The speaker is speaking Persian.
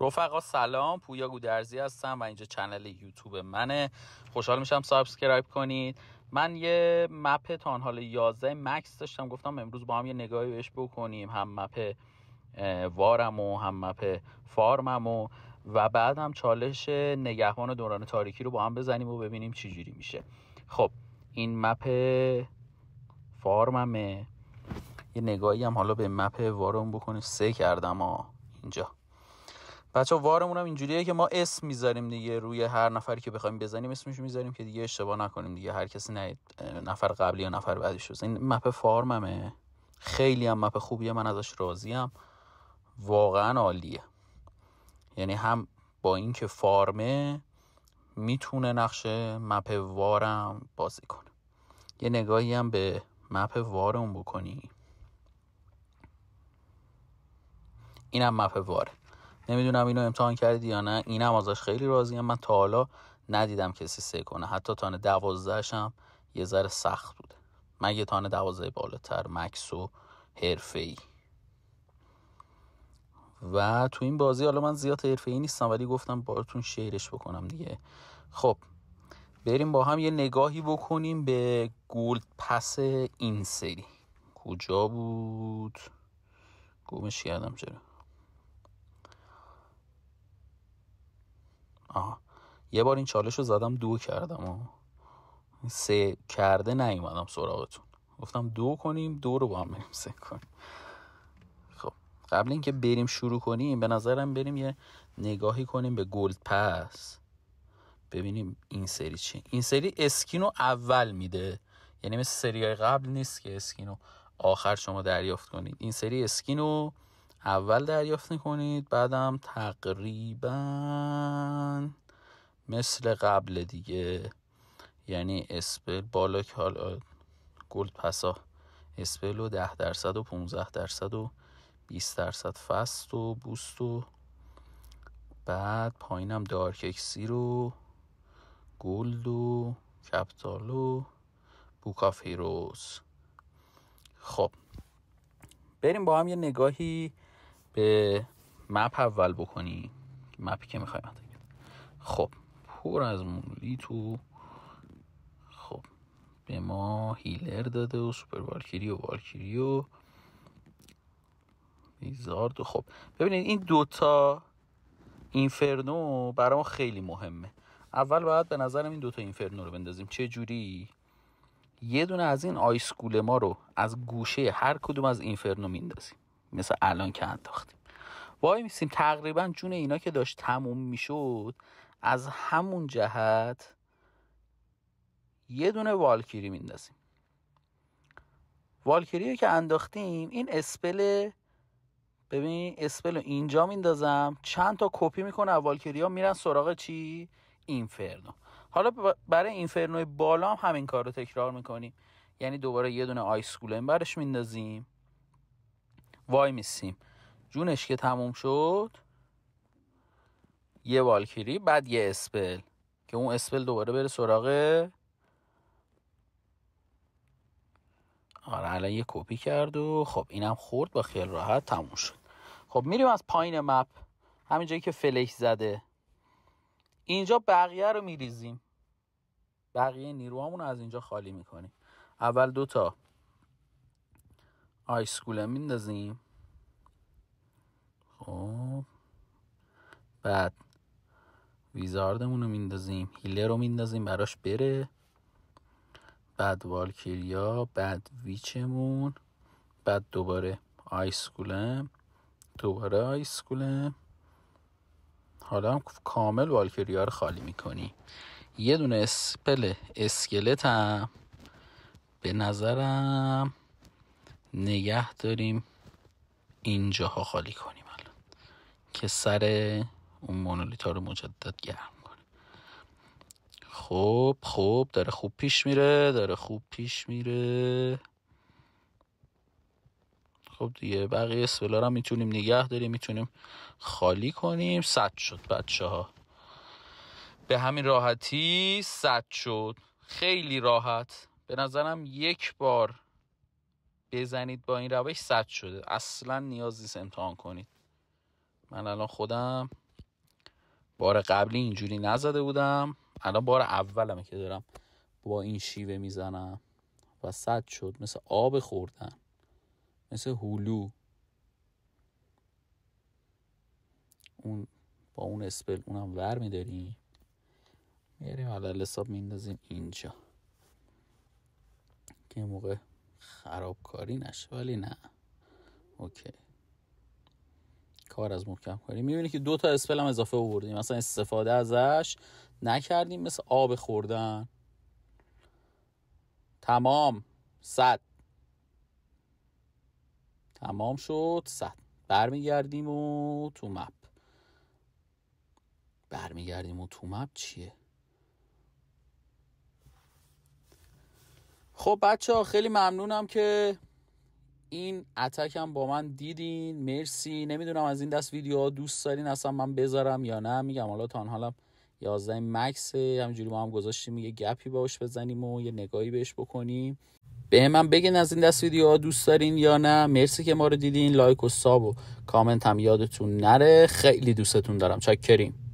رفقا سلام پویا گودرزی هستم و اینجا چنل یوتیوب منه خوشحال میشم سابسکرایب کنید من یه مپ تان حال 11 مکس داشتم گفتم امروز با هم یه نگاهی بهش بکنیم هم مپ وارم و هم مپ فارمم و و بعد هم چالش نگهبان دوران تاریکی رو با هم بزنیم و ببینیم چی جوری میشه خب این مپ فارممه یه نگاهی هم حالا به مپ وارم بکنیم سه کردم ها اینجا بچا وارمون هم اینجوریه که ما اسم میذاریم دیگه روی هر نفری که بخوایم بزنیم اسمش میذاریم که دیگه اشتباه نکنیم دیگه هر کسی نه نفر قبلی یا نفر بعدی شده این مپ فارممه خیلی هم مپ خوبیه من ازش راضیم واقعا عالیه یعنی هم با اینکه فارمه میتونه نقش مپ وارم بازی کنه یه نگاهی هم به مپ وارم بکنی اینم مپ واره نمیدونم اینو امتحان کردی یا نه اینم ازش خیلی راضیم من تا حالا ندیدم کسی سه کنه حتی تان دوازدهش هم یه ذره سخت بود. مگه تان دوازده بالاتر مکس و حرفه ای و تو این بازی حالا من زیاد حرفه ای نیستم ولی گفتم بارتون شیرش بکنم دیگه خب بریم با هم یه نگاهی بکنیم به گولد پس این سری کجا بود گمش کردم چرا آه. یه بار این چالش رو زدم دو کردم و سه کرده نیومدم سراغتون گفتم دو کنیم دو رو با هم بریم سه کنیم خب قبل اینکه بریم شروع کنیم به نظرم بریم یه نگاهی کنیم به گلد پس ببینیم این سری چی این سری اسکین اول میده یعنی مثل سری قبل نیست که اسکین رو آخر شما دریافت کنید این سری اسکین رو اول دریافت میکنید بعدم تقریبا مثل قبل دیگه یعنی اسپل بالا که حالا گلد پسا اسپل و ده درصد و 15 درصد و 20 درصد فست و بوست و بعد پایینم دارک اکسی رو گلد و کپتال و بوک خب بریم با هم یه نگاهی به مپ اول بکنی مپی که میخوایم خب پر از مولی تو خب به ما هیلر داده و سوپر والکیری و والکیری و ویزارد و خب ببینید این دوتا اینفرنو برای ما خیلی مهمه اول باید به نظرم این دوتا اینفرنو رو بندازیم چه جوری یه دونه از این آیسکول ما رو از گوشه هر کدوم از اینفرنو میندازیم مثل الان که انداختیم وای میسیم تقریبا جون اینا که داشت تموم میشد از همون جهت یه دونه والکیری میندازیم والکیری که انداختیم این اسپل ببین اسپل رو اینجا میندازم چند تا کپی میکنه از والکیری ها میرن سراغ چی اینفرنو حالا برای اینفرنوی بالا هم همین کار رو تکرار میکنیم یعنی دوباره یه دونه آیس برش میندازیم وای میسیم جونش که تموم شد یه والکیری بعد یه اسپل که اون اسپل دوباره بره سراغ آره الان یه کپی کرد و خب اینم خورد با خیال راحت تموم شد خب میریم از پایین مپ جایی که فلش زده اینجا بقیه رو میریزیم بقیه نیروهامون رو از اینجا خالی میکنیم اول دوتا آیسکولم میندازیم خب بعد ویزاردمون رو میندازیم هیله رو میندازیم براش بره بعد والکریا. بعد ویچمون بعد دوباره آیسکولم دوباره آیسکولم حالا هم کامل والکریا رو خالی میکنی یه دونه اسپل اسکلت هم به نظرم نگه داریم اینجاها خالی کنیم الان که سر اون مونولیتا رو مجدد گرم کنه خب خب داره خوب پیش میره داره خوب پیش میره خب دیگه بقیه اسپلار هم میتونیم نگه داریم میتونیم خالی کنیم صد شد بچه ها به همین راحتی صد شد خیلی راحت به نظرم یک بار بزنید با این روش صد شده اصلا نیاز نیست امتحان کنید من الان خودم بار قبلی اینجوری نزده بودم الان بار اولمه که دارم با این شیوه میزنم و صد شد مثل آب خوردن مثل هولو اون با اون اسپل اونم ور میداریم میاریم حالا حساب میندازیم اینجا که موقع خرابکاری نشه ولی نه اوکی کار از محکم کاری میبینی که دو تا اسپل هم اضافه آوردیم مثلا استفاده ازش نکردیم مثل آب خوردن تمام صد تمام شد صد برمیگردیم و تو مپ برمیگردیم و تو مپ چیه خب بچه ها خیلی ممنونم که این اتک هم با من دیدین مرسی نمیدونم از این دست ویدیو دوست دارین اصلا من بذارم یا نه میگم حالا تا حالم 11 مکس همینجوری ما هم گذاشتیم یه گپی باش بزنیم و یه نگاهی بهش بکنیم به من بگین از این دست ویدیو دوست دارین یا نه مرسی که ما رو دیدین لایک و ساب و کامنت هم یادتون نره خیلی دوستتون دارم چک کریم